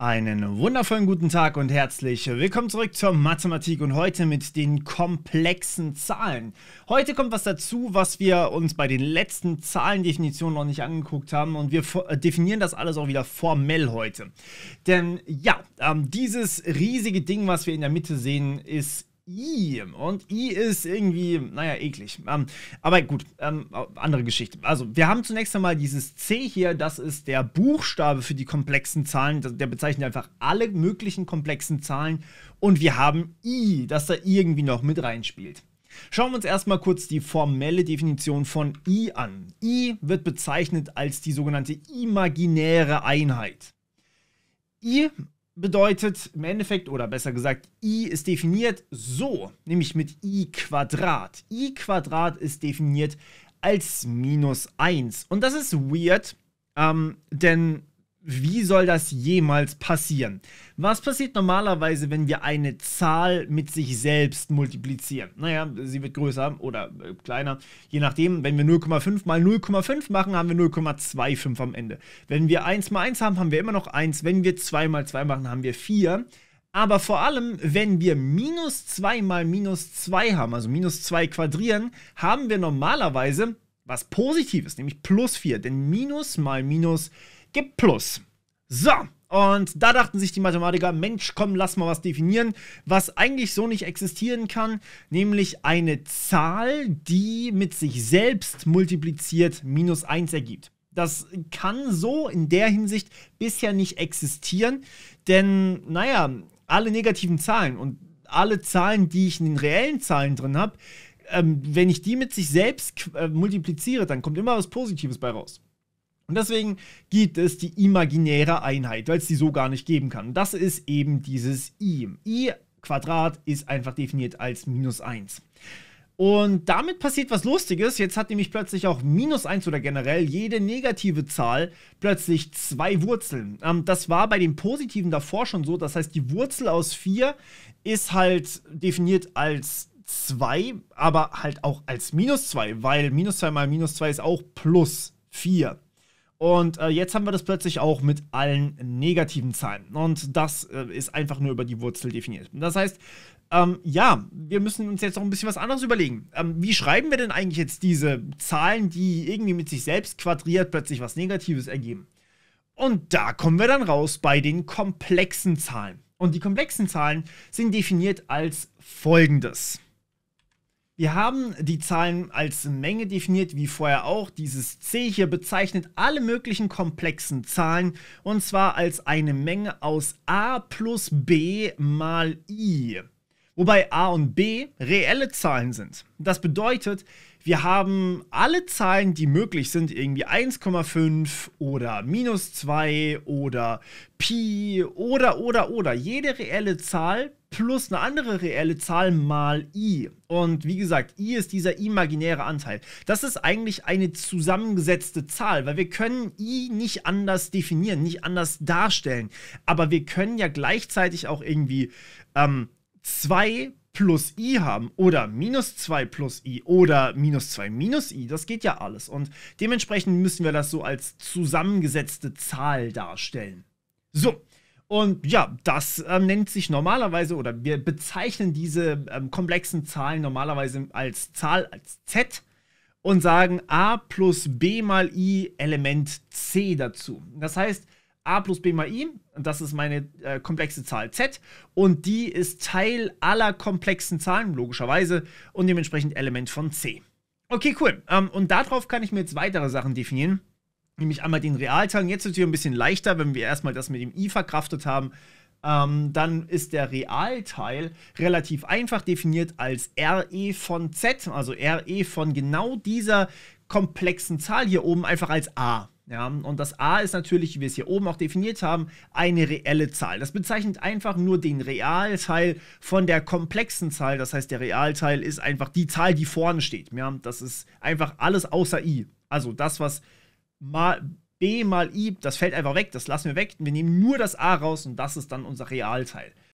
Einen wundervollen guten Tag und herzlich willkommen zurück zur Mathematik und heute mit den komplexen Zahlen. Heute kommt was dazu, was wir uns bei den letzten Zahlendefinitionen noch nicht angeguckt haben und wir äh, definieren das alles auch wieder formell heute. Denn ja, ähm, dieses riesige Ding, was wir in der Mitte sehen, ist I. Und I ist irgendwie, naja, eklig. Ähm, aber gut, ähm, andere Geschichte. Also, wir haben zunächst einmal dieses C hier, das ist der Buchstabe für die komplexen Zahlen. Der bezeichnet einfach alle möglichen komplexen Zahlen. Und wir haben I, das da irgendwie noch mit reinspielt. Schauen wir uns erstmal kurz die formelle Definition von I an. I wird bezeichnet als die sogenannte imaginäre Einheit. I bedeutet im Endeffekt, oder besser gesagt, i ist definiert so, nämlich mit i Quadrat. i Quadrat ist definiert als minus 1. Und das ist weird, ähm, denn wie soll das jemals passieren? Was passiert normalerweise, wenn wir eine Zahl mit sich selbst multiplizieren? Naja, sie wird größer oder äh, kleiner, je nachdem. Wenn wir 0,5 mal 0,5 machen, haben wir 0,25 am Ende. Wenn wir 1 mal 1 haben, haben wir immer noch 1. Wenn wir 2 mal 2 machen, haben wir 4. Aber vor allem, wenn wir minus 2 mal minus 2 haben, also minus 2 quadrieren, haben wir normalerweise was Positives, nämlich plus 4. Denn minus mal minus 4 gibt Plus. So, und da dachten sich die Mathematiker, Mensch, komm, lass mal was definieren, was eigentlich so nicht existieren kann, nämlich eine Zahl, die mit sich selbst multipliziert minus 1 ergibt. Das kann so in der Hinsicht bisher nicht existieren, denn, naja, alle negativen Zahlen und alle Zahlen, die ich in den reellen Zahlen drin habe, ähm, wenn ich die mit sich selbst äh, multipliziere, dann kommt immer was Positives bei raus. Und deswegen gibt es die imaginäre Einheit, weil es die so gar nicht geben kann. das ist eben dieses i. i Quadrat ist einfach definiert als minus 1. Und damit passiert was Lustiges. Jetzt hat nämlich plötzlich auch minus 1 oder generell jede negative Zahl plötzlich zwei Wurzeln. Ähm, das war bei den positiven davor schon so. Das heißt, die Wurzel aus 4 ist halt definiert als 2, aber halt auch als minus 2, weil minus 2 mal minus 2 ist auch plus 4. Und äh, jetzt haben wir das plötzlich auch mit allen negativen Zahlen. Und das äh, ist einfach nur über die Wurzel definiert. Das heißt, ähm, ja, wir müssen uns jetzt noch ein bisschen was anderes überlegen. Ähm, wie schreiben wir denn eigentlich jetzt diese Zahlen, die irgendwie mit sich selbst quadriert plötzlich was Negatives ergeben? Und da kommen wir dann raus bei den komplexen Zahlen. Und die komplexen Zahlen sind definiert als folgendes. Wir haben die Zahlen als Menge definiert, wie vorher auch. Dieses C hier bezeichnet alle möglichen komplexen Zahlen und zwar als eine Menge aus a plus b mal i. Wobei a und b reelle Zahlen sind. Das bedeutet, wir haben alle Zahlen, die möglich sind, irgendwie 1,5 oder minus 2 oder Pi oder oder oder. Jede reelle Zahl plus eine andere reelle Zahl mal i. Und wie gesagt, i ist dieser imaginäre Anteil. Das ist eigentlich eine zusammengesetzte Zahl, weil wir können i nicht anders definieren, nicht anders darstellen. Aber wir können ja gleichzeitig auch irgendwie 2 ähm, plus i haben oder minus 2 plus i oder minus 2 minus i. Das geht ja alles. Und dementsprechend müssen wir das so als zusammengesetzte Zahl darstellen. So, und ja, das ähm, nennt sich normalerweise oder wir bezeichnen diese ähm, komplexen Zahlen normalerweise als Zahl, als Z und sagen a plus b mal i Element c dazu. Das heißt, a plus b mal i, das ist meine äh, komplexe Zahl z und die ist Teil aller komplexen Zahlen logischerweise und dementsprechend Element von c. Okay, cool. Ähm, und darauf kann ich mir jetzt weitere Sachen definieren nämlich einmal den Realteil. Und jetzt natürlich ein bisschen leichter, wenn wir erstmal das mit dem i verkraftet haben. Ähm, dann ist der Realteil relativ einfach definiert als RE von Z, also RE von genau dieser komplexen Zahl hier oben einfach als A. Ja, und das a ist natürlich, wie wir es hier oben auch definiert haben, eine reelle Zahl. Das bezeichnet einfach nur den Realteil von der komplexen Zahl. Das heißt, der Realteil ist einfach die Zahl, die vorne steht. Ja, das ist einfach alles außer i. Also das, was mal B mal I, das fällt einfach weg, das lassen wir weg. Wir nehmen nur das A raus und das ist dann unser Realteil.